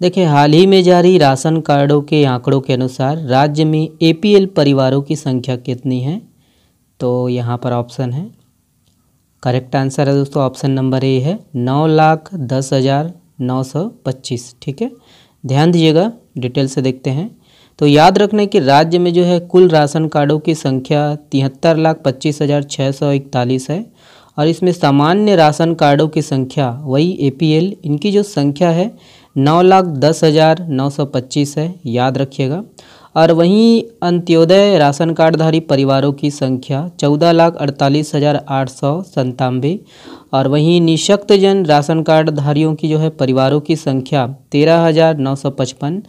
देखिए हाल ही में जारी राशन कार्डों के आंकड़ों के अनुसार राज्य में एपीएल परिवारों की संख्या कितनी है तो यहाँ पर ऑप्शन है करेक्ट आंसर है दोस्तों ऑप्शन नंबर ए है नौ लाख दस हज़ार नौ सौ पच्चीस ठीक है ध्यान दीजिएगा डिटेल से देखते हैं तो याद रखना कि राज्य में जो है कुल राशन कार्डों की संख्या तिहत्तर लाख पच्चीस हज़ार छः सौ इकतालीस है और इसमें सामान्य राशन कार्डों की संख्या वही एपीएल इनकी जो संख्या है नौ लाख दस हज़ार नौ सौ पच्चीस है याद रखिएगा और वहीं अंत्योदय राशन कार्डधारी परिवारों की संख्या चौदह लाख अड़तालीस हज़ार आठ सौ संतानवे और वहीं निशक्तजन राशन कार्डधारियों की जो है परिवारों की संख्या तेरह हज़ार नौ सौ पचपन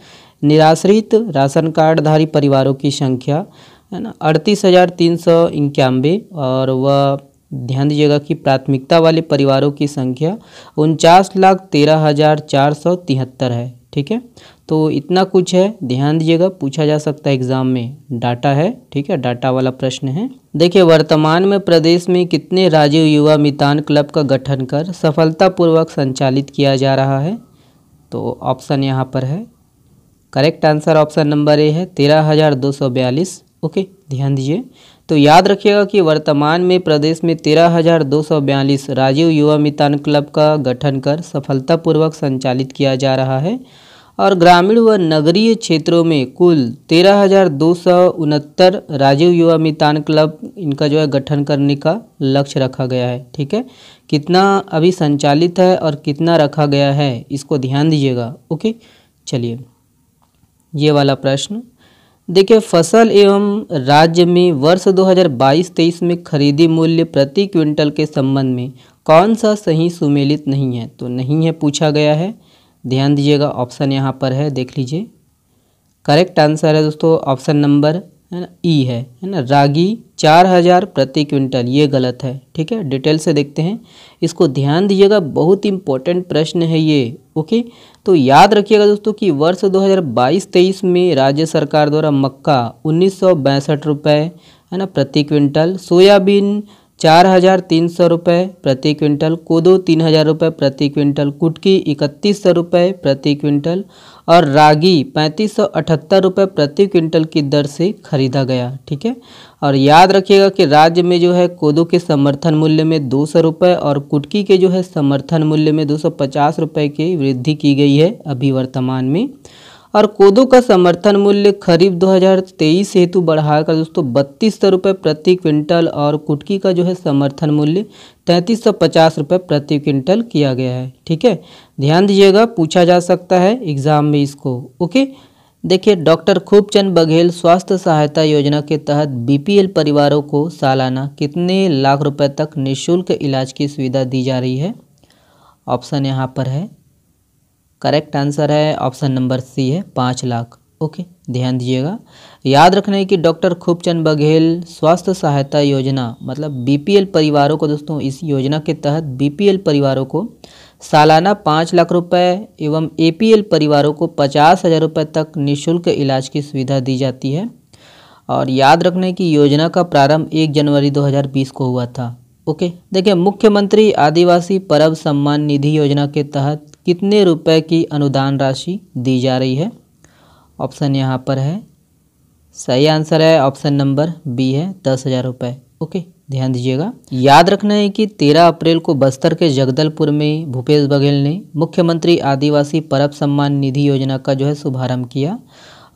निराश्रित राशन कार्डधारी परिवारों की संख्या है ना अड़तीस हज़ार तीन सौ इक्यानवे और वह ध्यान दीजिएगा कि प्राथमिकता वाले परिवारों की संख्या उनचास लाख तेरह हज़ार चार सौ तिहत्तर है ठीक है तो इतना कुछ है ध्यान दीजिएगा पूछा जा सकता है एग्ज़ाम में डाटा है ठीक है डाटा वाला प्रश्न है देखिए वर्तमान में प्रदेश में कितने राजीव युवा मितान क्लब का गठन कर सफलतापूर्वक संचालित किया जा रहा है तो ऑप्शन यहाँ पर है correct answer option number A है तेरह हज़ार दो सौ बयालीस ओके ध्यान दीजिए तो याद रखिएगा कि वर्तमान में प्रदेश में तेरह हजार दो सौ बयालीस राजीव युवा मितान क्लब का गठन कर सफलतापूर्वक संचालित किया जा रहा है और ग्रामीण व नगरीय क्षेत्रों में कुल तेरह हजार दो सौ उनहत्तर राजीव युवा मितान क्लब इनका जो है गठन करने का लक्ष्य रखा गया है ठीक है कितना अभी संचालित है और कितना रखा गया है इसको ध्यान दीजिएगा ओके चलिए ये वाला प्रश्न देखिए फसल एवं राज्य में वर्ष 2022-23 में खरीदी मूल्य प्रति क्विंटल के संबंध में कौन सा सही सुमेलित नहीं है तो नहीं है पूछा गया है ध्यान दीजिएगा ऑप्शन यहाँ पर है देख लीजिए करेक्ट आंसर है दोस्तों ऑप्शन नंबर है ना ई है है ना रागी चार हज़ार प्रति क्विंटल ये गलत है ठीक है डिटेल से देखते हैं इसको ध्यान दीजिएगा बहुत इंपॉर्टेंट प्रश्न है ये ओके तो याद रखिएगा दोस्तों कि वर्ष 2022-23 में राज्य सरकार द्वारा मक्का उन्नीस सौ है ना प्रति क्विंटल सोयाबीन चार हजार तीन सौ रुपये प्रति क्विंटल कोदो तीन हजार रुपये प्रति क्विंटल कुटकी इकतीस सौ रुपये प्रति क्विंटल और रागी पैंतीस सौ अठहत्तर रुपये प्रति क्विंटल की दर से खरीदा गया ठीक है और याद रखिएगा कि राज्य में जो है कोदो के समर्थन मूल्य में दो सौ रुपये और कुटकी के जो है समर्थन मूल्य में दो सौ पचास रुपये की वृद्धि की गई है अभी वर्तमान में और कोदो का समर्थन मूल्य खरीफ 2023 हेतु बढ़ाकर दोस्तों बत्तीस सौ रुपये प्रति क्विंटल और कुटकी का जो है समर्थन मूल्य तैंतीस सौ पचास रुपये प्रति क्विंटल किया गया है ठीक है ध्यान दीजिएगा पूछा जा सकता है एग्ज़ाम में इसको ओके देखिए डॉक्टर खूबचंद बघेल स्वास्थ्य सहायता योजना के तहत बीपीएल परिवारों को सालाना कितने लाख रुपए तक निःशुल्क इलाज की सुविधा दी जा रही है ऑप्शन यहाँ पर है करेक्ट आंसर है ऑप्शन नंबर सी है पाँच लाख ओके ध्यान दीजिएगा याद रखना कि डॉक्टर खूबचंद बघेल स्वास्थ्य सहायता योजना मतलब बीपीएल परिवारों को दोस्तों इस योजना के तहत बीपीएल परिवारों को सालाना पाँच लाख रुपए एवं एपीएल परिवारों को पचास हज़ार रुपये तक निःशुल्क इलाज की सुविधा दी जाती है और याद रखने की योजना का प्रारंभ एक जनवरी दो को हुआ था ओके देखिए मुख्यमंत्री आदिवासी परब सम्मान निधि योजना के तहत कितने रुपए की अनुदान राशि दी जा रही है ऑप्शन यहाँ पर है सही आंसर है ऑप्शन नंबर बी है दस हज़ार रुपये ओके ध्यान दीजिएगा याद रखना है कि तेरह अप्रैल को बस्तर के जगदलपुर में भूपेश बघेल ने मुख्यमंत्री आदिवासी परब सम्मान निधि योजना का जो है शुभारंभ किया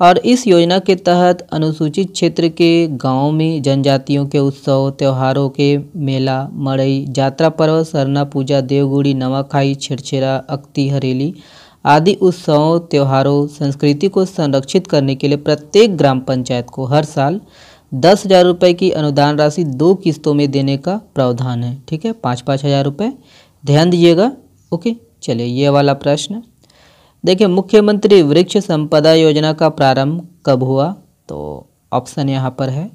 और इस योजना के तहत अनुसूचित क्षेत्र के गाँव में जनजातियों के उत्सव त्योहारों के मेला मड़ई यात्रा पर्व सरना पूजा देवगुड़ी नवाखाई छिड़छिड़ा अक्ति हरेली आदि उत्सवों त्योहारों संस्कृति को संरक्षित करने के लिए प्रत्येक ग्राम पंचायत को हर साल दस हज़ार रुपये की अनुदान राशि दो किस्तों में देने का प्रावधान है ठीक है पाँच पाँच हज़ार रुपये ध्यान दीजिएगा ओके चलिए ये वाला प्रश्न देखिए मुख्यमंत्री वृक्ष संपदा योजना का प्रारंभ कब हुआ तो ऑप्शन यहाँ पर है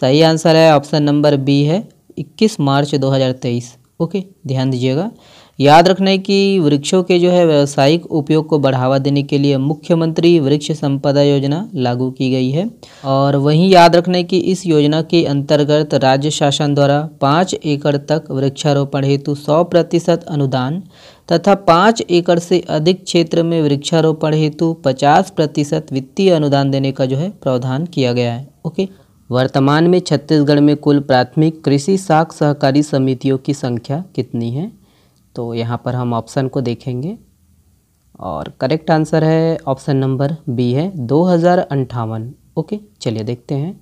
सही आंसर है ऑप्शन नंबर बी है 21 मार्च 2023 ओके ध्यान दीजिएगा याद रखना है कि वृक्षों के जो है व्यावसायिक उपयोग को बढ़ावा देने के लिए मुख्यमंत्री वृक्ष संपदा योजना लागू की गई है और वहीं याद रखना है कि इस योजना के अंतर्गत राज्य शासन द्वारा पाँच एकड़ तक वृक्षारोपण हेतु सौ प्रतिशत अनुदान तथा पाँच एकड़ से अधिक क्षेत्र में वृक्षारोपण हेतु पचास प्रतिशत वित्तीय अनुदान देने का जो है प्रावधान किया गया है ओके वर्तमान में छत्तीसगढ़ में कुल प्राथमिक कृषि साख सहकारी समितियों की संख्या कितनी है तो यहाँ पर हम ऑप्शन को देखेंगे और करेक्ट आंसर है ऑप्शन नंबर बी है दो हज़ार अंठावन ओके चलिए देखते हैं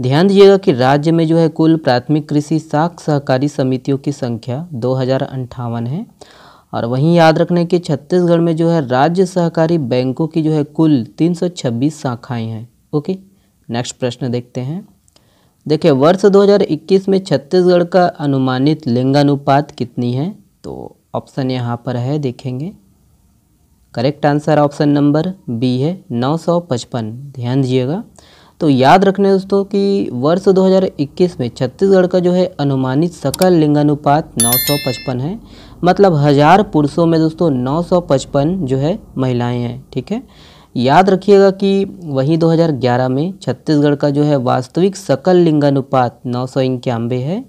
ध्यान दीजिएगा कि राज्य में जो है कुल प्राथमिक कृषि साख सहकारी समितियों की संख्या दो हज़ार अंठावन है और वहीं याद रखने की छत्तीसगढ़ में जो है राज्य सहकारी बैंकों की जो है कुल 326 शाखाएं हैं ओके नेक्स्ट प्रश्न देखते हैं देखिए वर्ष 2021 में छत्तीसगढ़ का अनुमानित लिंगानुपात कितनी है तो ऑप्शन यहाँ पर है देखेंगे correct answer option number B है 955 ध्यान दीजिएगा तो याद रखने दोस्तों कि वर्ष 2021 में छत्तीसगढ़ का जो है अनुमानित सकल लिंगानुपात 955 है मतलब हज़ार पुरुषों में दोस्तों 955 जो है महिलाएं हैं ठीक है याद रखिएगा कि वहीं 2011 में छत्तीसगढ़ का जो है वास्तविक सकल लिंगानुपात नौ सौ है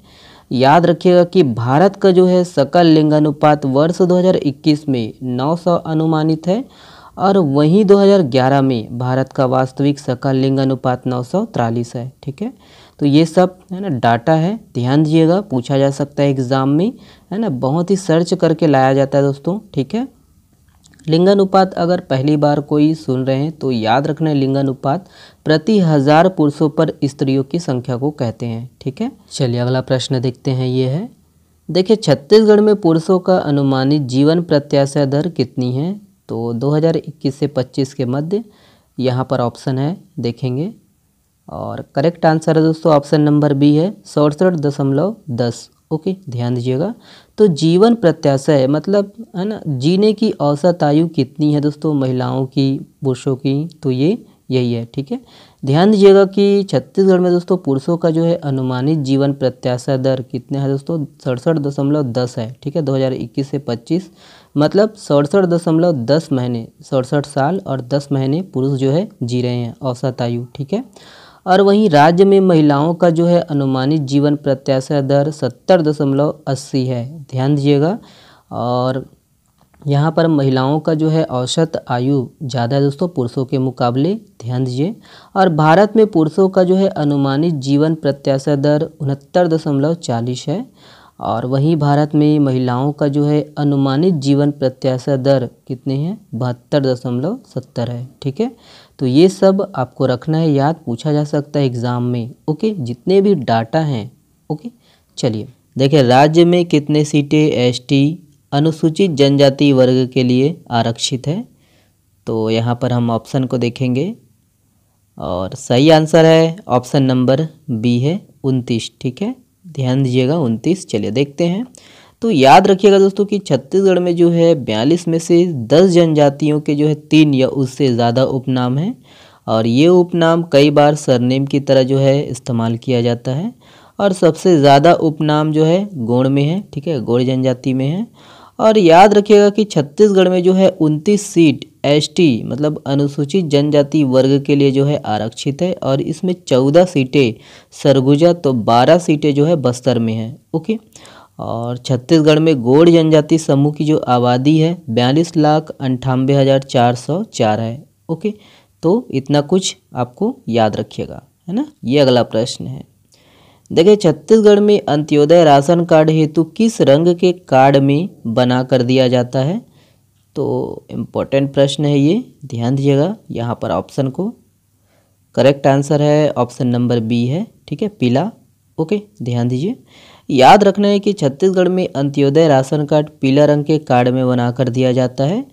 याद रखिएगा कि भारत का जो है सकल लिंगानुपात वर्ष 2021 में 900 अनुमानित है और वहीं 2011 में भारत का वास्तविक सकल लिंग अनुपात नौ है ठीक है तो ये सब है ना डाटा है ध्यान दिएगा पूछा जा सकता है एग्ज़ाम में है ना बहुत ही सर्च करके लाया जाता है दोस्तों ठीक है लिंगानुपात अगर पहली बार कोई सुन रहे हैं तो याद रखना है लिंगानुपात प्रति हजार पुरुषों पर स्त्रियों की संख्या को कहते हैं ठीक है चलिए अगला प्रश्न देखते हैं ये है देखिए छत्तीसगढ़ में पुरुषों का अनुमानित जीवन प्रत्याशा दर कितनी है तो 2021 से 25 के मध्य यहाँ पर ऑप्शन है देखेंगे और करेक्ट आंसर है दोस्तों ऑप्शन नंबर बी है सड़सठ दशमलव दस ओके ध्यान दीजिएगा तो जीवन प्रत्याशा है मतलब है ना जीने की औसत आयु कितनी है दोस्तों महिलाओं की पुरुषों की तो ये यही है ठीक है ध्यान दीजिएगा कि छत्तीसगढ़ में दोस्तों पुरुषों का जो है अनुमानित जीवन प्रत्याशा दर कितने है दोस्तों सड़सठ दशमलव दस है ठीक है 2021 से 25 मतलब सड़सठ दशमलव दस महीने सड़सठ साल और दस महीने पुरुष जो है जी रहे हैं औसत आयु ठीक है और वहीं राज्य में महिलाओं का जो है अनुमानित जीवन प्रत्याशा दर सत्तर दशमलव अस्सी है ध्यान दीजिएगा और यहाँ पर महिलाओं का जो है औसत आयु ज़्यादा है दोस्तों पुरुषों के मुकाबले ध्यान दीजिए और भारत में पुरुषों का जो है अनुमानित जीवन प्रत्याशा दर उनहत्तर दशमलव चालीस है और वहीं भारत में महिलाओं का जो है अनुमानित जीवन प्रत्याशा दर कितने हैं बहत्तर दशमलव सत्तर है ठीक है तो ये सब आपको रखना है याद पूछा जा सकता है एग्ज़ाम में ओके जितने भी डाटा हैं ओके चलिए देखिए राज्य में कितने सीटें एसटी अनुसूचित जनजाति वर्ग के लिए आरक्षित है तो यहाँ पर हम ऑप्शन को देखेंगे और सही आंसर है ऑप्शन नंबर बी है उनतीस ठीक है ध्यान दीजिएगा उनतीस चलिए देखते हैं तो याद रखिएगा दोस्तों कि छत्तीसगढ़ में जो है बयालीस में से दस जनजातियों के जो है तीन या उससे ज़्यादा उपनाम हैं और ये उपनाम कई बार सरनेम की तरह जो है इस्तेमाल किया जाता है और सबसे ज़्यादा उपनाम जो है गोड़ में है ठीक है गोड़ जनजाति में है और याद रखिएगा कि छत्तीसगढ़ में जो है उनतीस सीट एसटी मतलब अनुसूचित जनजाति वर्ग के लिए जो है आरक्षित है और इसमें चौदह सीटें सरगुजा तो बारह सीटें जो है बस्तर में हैं ओके और छत्तीसगढ़ में गोड़ जनजाति समूह की जो आबादी है बयालीस लाख अंठानबे हज़ार चार सौ चार है ओके तो इतना कुछ आपको याद रखिएगा है ना ये अगला प्रश्न है देखिए छत्तीसगढ़ में अंत्योदय राशन कार्ड हेतु किस रंग के कार्ड में बना कर दिया जाता है तो इम्पोर्टेंट प्रश्न है ये ध्यान दीजिएगा यहाँ पर ऑप्शन को करेक्ट आंसर है ऑप्शन नंबर बी है ठीक है पीला ओके ध्यान दीजिए याद रखना है कि छत्तीसगढ़ में अंत्योदय राशन कार्ड पीला रंग के कार्ड में बना कर दिया जाता है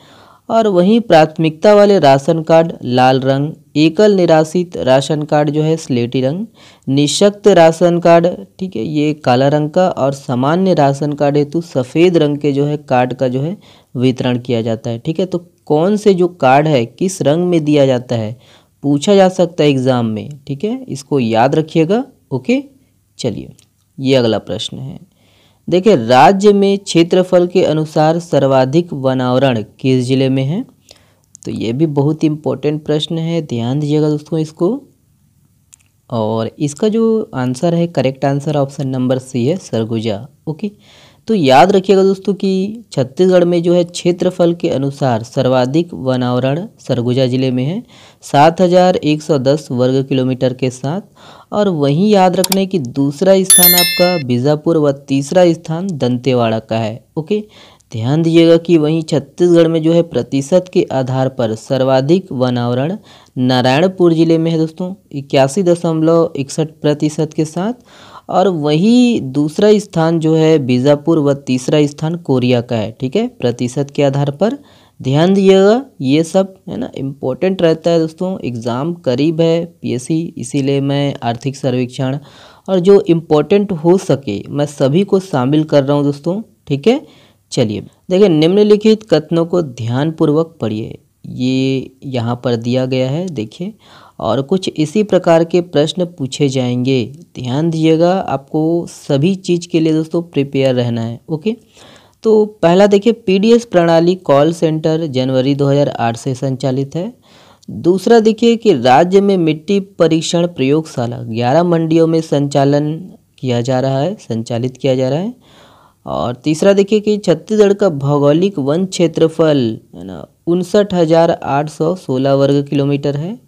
और वहीं प्राथमिकता वाले राशन कार्ड लाल रंग एकल निराशित राशन कार्ड जो है स्लेटी रंग निशक्त राशन कार्ड ठीक है ये काला रंग का और सामान्य राशन कार्ड हेतु सफ़ेद रंग के जो है कार्ड का जो है वितरण किया जाता है ठीक है तो कौन से जो कार्ड है किस रंग में दिया जाता है पूछा जा सकता है एग्ज़ाम में ठीक है इसको याद रखिएगा ओके चलिए ये अगला प्रश्न है देखिए राज्य में क्षेत्रफल के अनुसार सर्वाधिक वनावरण किस जिले में है तो ये भी बहुत इम्पोर्टेंट प्रश्न है ध्यान दीजिएगा दोस्तों इसको और इसका जो आंसर है correct answer option number C है सरगुजा ओके तो याद रखिएगा दोस्तों कि छत्तीसगढ़ में जो है क्षेत्रफल के अनुसार सर्वाधिक वनावरण सरगुजा जिले में है दस वर्ग किलोमीटर के साथ और वहीं याद रखने कि दूसरा स्थान आपका बीजापुर व तीसरा स्थान दंतेवाड़ा का है ओके ध्यान दीजिएगा कि वहीं छत्तीसगढ़ में जो है प्रतिशत के आधार पर सर्वाधिक वनावरण नारायणपुर जिले में है दोस्तों इक्यासी दशमलव इकसठ प्रतिशत के साथ और वही दूसरा स्थान जो है बीजापुर व तीसरा स्थान कोरिया का है ठीक है प्रतिशत के आधार पर ध्यान दिएगा ये सब है ना इम्पोर्टेंट रहता है दोस्तों एग्ज़ाम करीब है पीएससी इसीलिए मैं आर्थिक सर्वेक्षण और जो इम्पोर्टेंट हो सके मैं सभी को शामिल कर रहा हूँ दोस्तों ठीक है चलिए देखिए निम्नलिखित कथनों को ध्यानपूर्वक पढ़िए ये यहाँ पर दिया गया है देखिए और कुछ इसी प्रकार के प्रश्न पूछे जाएंगे ध्यान दिएगा आपको सभी चीज़ के लिए दोस्तों प्रिपेयर रहना है ओके तो पहला देखिए पीडीएस प्रणाली कॉल सेंटर जनवरी 2008 से संचालित है दूसरा देखिए कि राज्य में मिट्टी परीक्षण प्रयोगशाला 11 मंडियों में संचालन किया जा रहा है संचालित किया जा रहा है और तीसरा देखिए कि छत्तीसगढ़ का भौगोलिक वन क्षेत्रफल उनसठ हज़ार आठ सौ सोलह वर्ग किलोमीटर है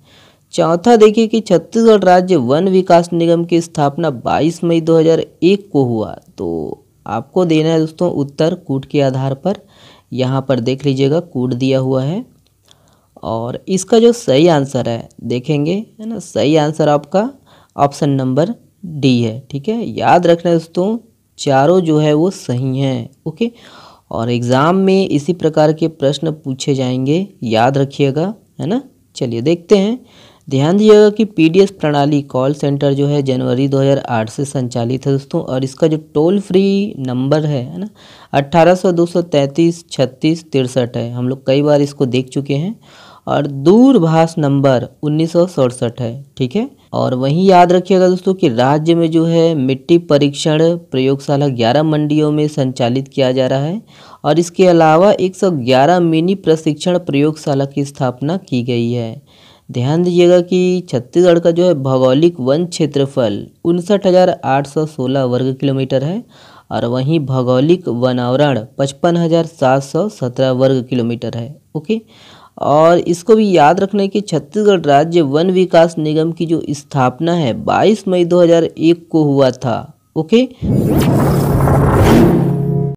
चौथा देखिए कि छत्तीसगढ़ राज्य वन विकास निगम की स्थापना 22 मई 2001 को हुआ तो आपको देना है दोस्तों उत्तर कूट के आधार पर यहाँ पर देख लीजिएगा कूट दिया हुआ है और इसका जो सही आंसर है देखेंगे है ना सही आंसर आपका ऑप्शन नंबर डी है ठीक है याद रखना दोस्तों चारों जो है वो सही हैं ओके और एग्ज़ाम में इसी प्रकार के प्रश्न पूछे जाएंगे याद रखिएगा है ना चलिए देखते हैं ध्यान दीजिएगा कि पीडीएस प्रणाली कॉल सेंटर जो है जनवरी 2008 से संचालित है दोस्तों और इसका जो टोल फ्री नंबर है है ना अट्ठारह सौ दो सौ छत्तीस तिरसठ है हम लोग कई बार इसको देख चुके हैं और दूरभाष नंबर उन्नीस है ठीक है और वहीं याद रखिएगा दोस्तों कि राज्य में जो है मिट्टी परीक्षण प्रयोगशाला 11 मंडियों में संचालित किया जा रहा है और इसके अलावा 111 मिनी प्रशिक्षण प्रयोगशाला की स्थापना की गई है ध्यान दीजिएगा कि छत्तीसगढ़ का जो है भौगोलिक वन क्षेत्रफल उनसठ हज़ार आठ सौ सोलह वर्ग किलोमीटर है और वहीं भौगोलिक वनावरण पचपन हज़ार सात सौ सत्रह वर्ग किलोमीटर है ओके और इसको भी याद रखना है कि छत्तीसगढ़ राज्य वन विकास निगम की जो स्थापना है 22 मई 2001 को हुआ था ओके